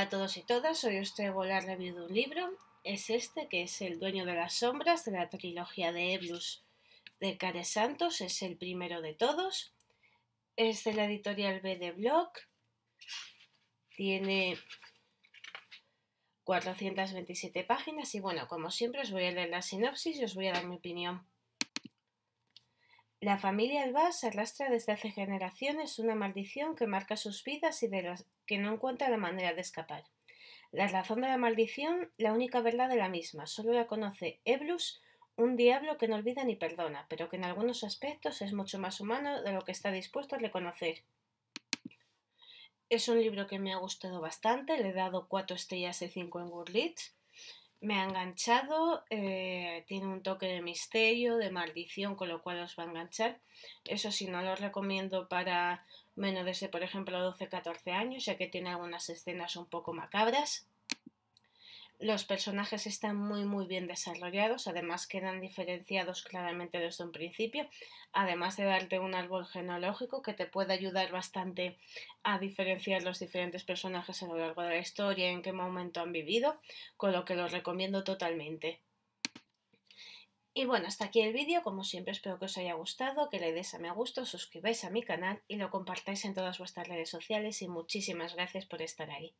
Hola a todos y todas, hoy os traigo la review de un libro. Es este, que es El dueño de las sombras, de la trilogía de Eblus de Care Santos. Es el primero de todos. Es de la editorial B de Blog, Tiene 427 páginas y bueno, como siempre os voy a leer la sinopsis y os voy a dar mi opinión. La familia se arrastra desde hace generaciones una maldición que marca sus vidas y de las que no encuentra la manera de escapar. La razón de la maldición, la única verdad de la misma, solo la conoce Eblus, un diablo que no olvida ni perdona, pero que en algunos aspectos es mucho más humano de lo que está dispuesto a reconocer. Es un libro que me ha gustado bastante, le he dado cuatro estrellas de cinco en Goodreads me ha enganchado, eh, tiene un toque de misterio, de maldición, con lo cual os va a enganchar. Eso sí, no lo recomiendo para menos de, por ejemplo, 12-14 años, ya que tiene algunas escenas un poco macabras. Los personajes están muy muy bien desarrollados, además quedan diferenciados claramente desde un principio, además de darte un árbol genealógico que te puede ayudar bastante a diferenciar los diferentes personajes a lo largo de la historia, en qué momento han vivido, con lo que los recomiendo totalmente. Y bueno, hasta aquí el vídeo, como siempre espero que os haya gustado, que le des a me gusta, suscribáis a mi canal y lo compartáis en todas vuestras redes sociales y muchísimas gracias por estar ahí.